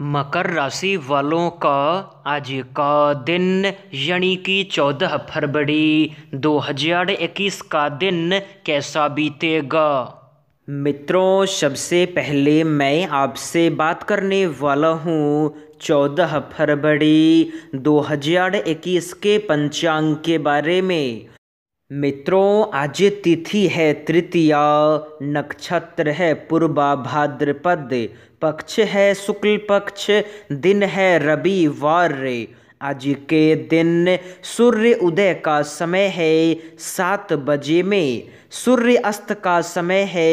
मकर राशि वालों का आज का दिन यानी कि 14 फरवरी 2021 का दिन कैसा बीतेगा मित्रों सबसे पहले मैं आपसे बात करने वाला हूँ चौदह फरवरी 2021 के पंचांग के बारे में मित्रों आज तिथि है तृतीया नक्षत्र है पूर्वा भाद्रपद पक्ष है शुक्ल पक्ष दिन है रविवार आज के दिन सूर्य उदय का समय है सात बजे में सूर्य अस्त का समय है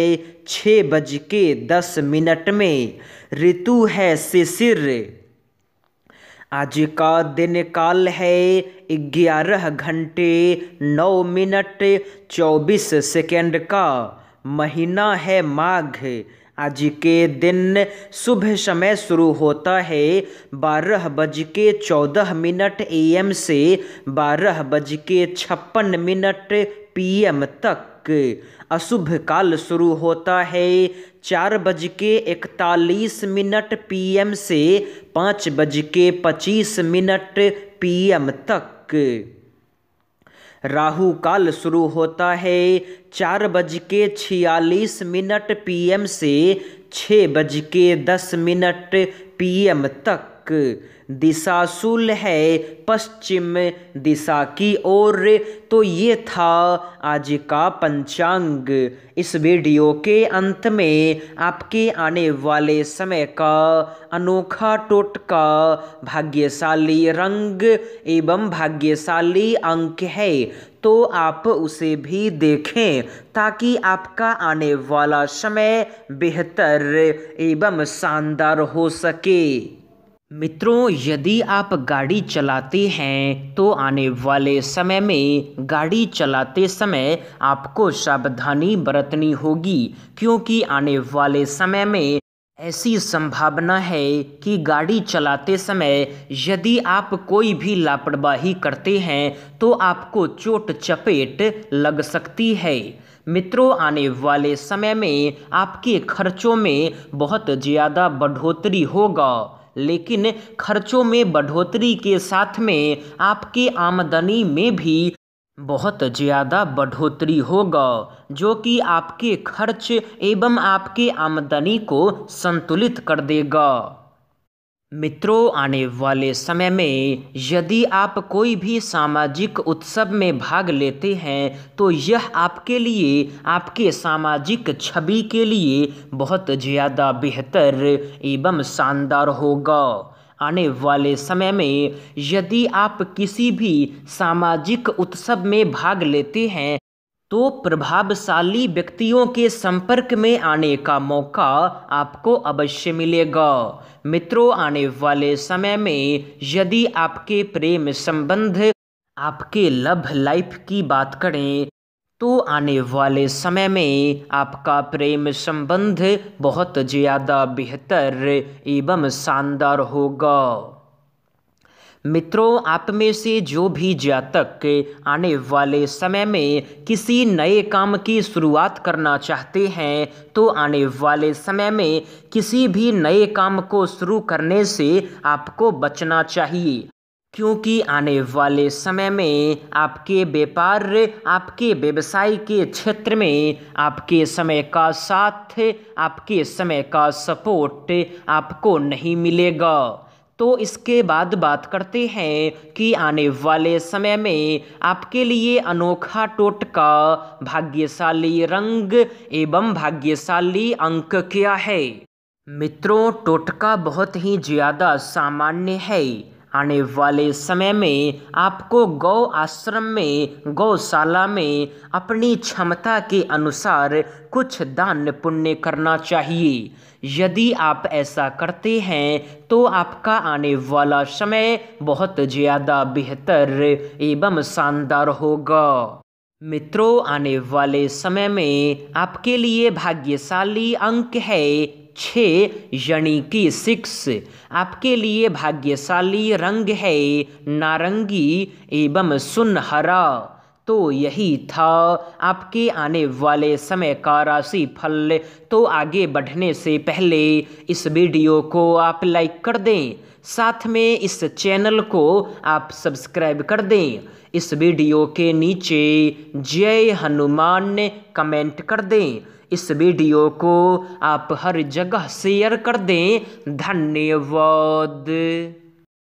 छः बज के दस मिनट में ऋतु है शिशिर आज का दिन काल है ग्यारह घंटे नौ मिनट चौबीस सेकेंड का महीना है माघ आज के दिन सुबह समय शुरू होता है बारह बज के चौदह मिनट ए एम से बारह बज के छप्पन मिनट पी एम तक तक अशुभ काल शुरू होता है चार बज के इकतालीस मिनट पीएम से पाँच बज के पच्चीस मिनट पीएम तक राहु काल शुरू होता है चार बज के छियालीस मिनट पीएम से छः बज के दस मिनट पीएम तक दिशा सुल है पश्चिम दिशा की ओर तो ये था आज का पंचांग इस वीडियो के अंत में आपके आने वाले समय का अनोखा टोटका भाग्यशाली रंग एवं भाग्यशाली अंक है तो आप उसे भी देखें ताकि आपका आने वाला समय बेहतर एवं शानदार हो सके मित्रों यदि आप गाड़ी चलाते हैं तो आने वाले समय में गाड़ी चलाते समय आपको सावधानी बरतनी होगी क्योंकि आने वाले समय में ऐसी संभावना है कि गाड़ी चलाते समय यदि आप कोई भी लापरवाही करते हैं तो आपको चोट चपेट लग सकती है मित्रों आने वाले समय में आपके खर्चों में बहुत ज़्यादा बढ़ोतरी होगा लेकिन खर्चों में बढ़ोतरी के साथ में आपकी आमदनी में भी बहुत ज़्यादा बढ़ोतरी होगा जो कि आपके खर्च एवं आपके आमदनी को संतुलित कर देगा मित्रों आने वाले समय में यदि आप कोई भी सामाजिक उत्सव में भाग लेते हैं तो यह आपके लिए आपके सामाजिक छवि के लिए बहुत ज़्यादा बेहतर एवं शानदार होगा आने वाले समय में यदि आप किसी भी सामाजिक उत्सव में भाग लेते हैं तो प्रभावशाली व्यक्तियों के संपर्क में आने का मौका आपको अवश्य मिलेगा मित्रों आने वाले समय में यदि आपके प्रेम संबंध आपके लव लाइफ की बात करें तो आने वाले समय में आपका प्रेम संबंध बहुत ज़्यादा बेहतर एवं शानदार होगा मित्रों आप में से जो भी जातक आने वाले समय में किसी नए काम की शुरुआत करना चाहते हैं तो आने वाले समय में किसी भी नए काम को शुरू करने से आपको बचना चाहिए क्योंकि आने वाले समय में आपके व्यापार आपके व्यवसाय के क्षेत्र में आपके समय का साथ आपके समय का सपोर्ट आपको नहीं मिलेगा तो इसके बाद बात करते हैं कि आने वाले समय में आपके लिए अनोखा टोटका भाग्यशाली रंग एवं भाग्यशाली अंक क्या है मित्रों टोटका बहुत ही ज़्यादा सामान्य है आने वाले समय में आपको गौ आश्रम में गौशाला में अपनी क्षमता के अनुसार कुछ दान पुण्य करना चाहिए यदि आप ऐसा करते हैं तो आपका आने वाला समय बहुत ज़्यादा बेहतर एवं शानदार होगा मित्रों आने वाले समय में आपके लिए भाग्यशाली अंक है छः यानी कि सिक्स आपके लिए भाग्यशाली रंग है नारंगी एवं सुनहरा तो यही था आपके आने वाले समय का राशि फल तो आगे बढ़ने से पहले इस वीडियो को आप लाइक कर दें साथ में इस चैनल को आप सब्सक्राइब कर दें इस वीडियो के नीचे जय हनुमान कमेंट कर दें इस वीडियो को आप हर जगह शेयर कर दें धन्यवाद